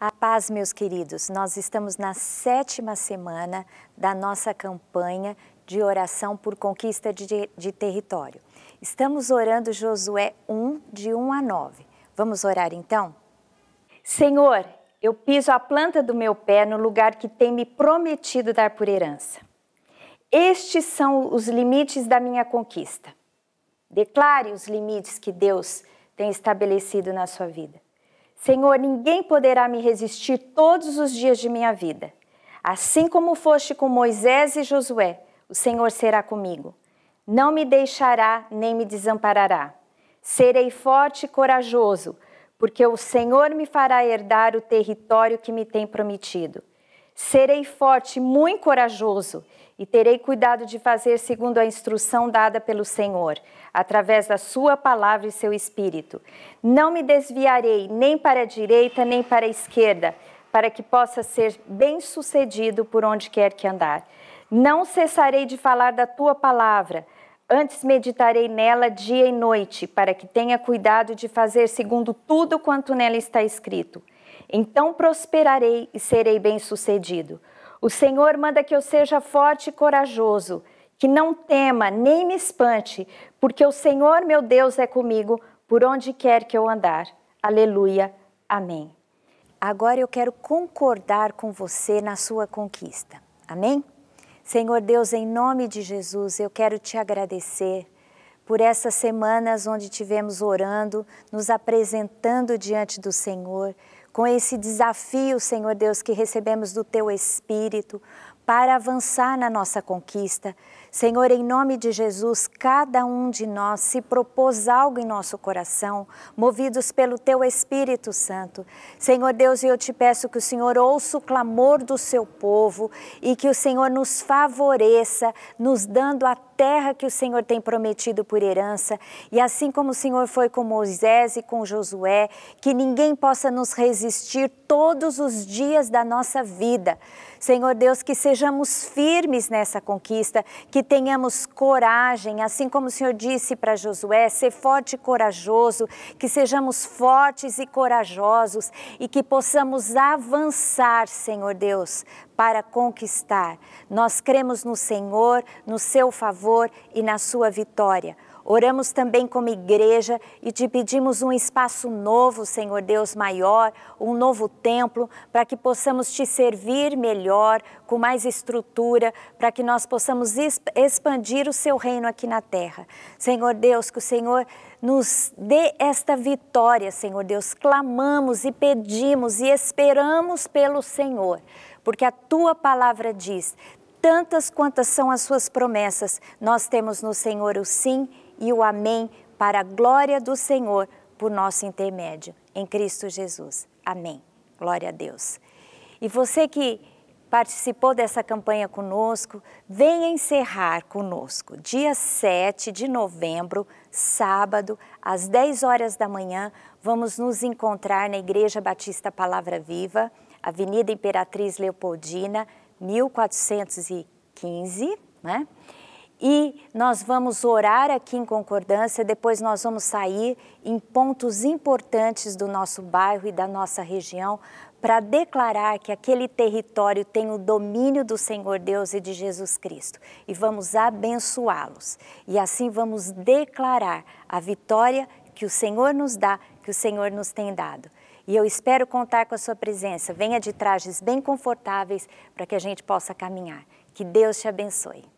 A paz, meus queridos, nós estamos na sétima semana da nossa campanha de oração por conquista de, de, território. Estamos orando Josué 1, de 1 a 9. Vamos orar então? Senhor, eu piso a planta do meu pé no lugar que tem me prometido dar por herança. Estes são os limites da minha conquista. Declare os limites que Deus tem estabelecido na sua vida. Senhor, ninguém poderá me resistir todos os dias de minha vida. Assim como foste com Moisés e Josué, o Senhor será comigo. Não me deixará nem me desamparará. Serei forte e corajoso, porque o Senhor me fará herdar o território que me tem prometido. Serei forte, muito corajoso, e terei cuidado de fazer segundo a instrução dada pelo Senhor, através da Sua palavra e seu espírito. Não me desviarei nem para a direita nem para a esquerda, para que possa ser bem-sucedido por onde quer que andar. Não cessarei de falar da tua palavra, antes meditarei nela dia e noite, para que tenha cuidado de fazer segundo tudo quanto nela está escrito. Então prosperarei e serei bem-sucedido. O Senhor manda que eu seja forte e corajoso, que não tema nem me espante, porque o Senhor meu Deus é comigo por onde quer que eu andar. Aleluia. Amém. Agora eu quero concordar com você na sua conquista. Amém? Senhor Deus, em nome de Jesus, eu quero te agradecer por essas semanas onde tivemos orando, nos apresentando diante do Senhor com esse desafio, Senhor Deus, que recebemos do Teu Espírito para avançar na nossa conquista. Senhor, em nome de Jesus, cada um de nós se propôs algo em nosso coração, movidos pelo Teu Espírito Santo. Senhor Deus, eu te peço que o Senhor ouça o clamor do Seu povo e que o Senhor nos favoreça, nos dando a terra que o Senhor tem prometido por herança. E assim como o Senhor foi com Moisés e com Josué, que ninguém possa nos resistir todos os dias da nossa vida. Senhor Deus, que sejamos firmes nessa conquista, que que tenhamos coragem, assim como o Senhor disse para Josué, ser forte e corajoso, que sejamos fortes e corajosos e que possamos avançar, Senhor Deus, para conquistar. Nós cremos no Senhor, no seu favor e na sua vitória. Oramos também como igreja e te pedimos um espaço novo, Senhor Deus, maior, um novo templo, para que possamos te servir melhor, com mais estrutura, para que nós possamos expandir o seu reino aqui na terra. Senhor Deus, que o Senhor nos dê esta vitória, Senhor Deus. Clamamos e pedimos e esperamos pelo Senhor, porque a tua palavra diz: tantas quantas são as suas promessas. Nós temos no Senhor o sim e o amém para a glória do Senhor por nosso intermédio, em Cristo Jesus. Amém. Glória a Deus. E você que participou dessa campanha conosco, venha encerrar conosco, dia 7 de novembro, sábado, às 10 horas da manhã, vamos nos encontrar na Igreja Batista Palavra Viva, Avenida Imperatriz Leopoldina, 1415, né? E nós vamos orar aqui em concordância, depois nós vamos sair em pontos importantes do nosso bairro e da nossa região para declarar que aquele território tem o domínio do Senhor Deus e de Jesus Cristo. E vamos abençoá-los. E assim vamos declarar a vitória que o Senhor nos dá, que o Senhor nos tem dado. E eu espero contar com a sua presença. Venha de trajes bem confortáveis para que a gente possa caminhar. Que Deus te abençoe.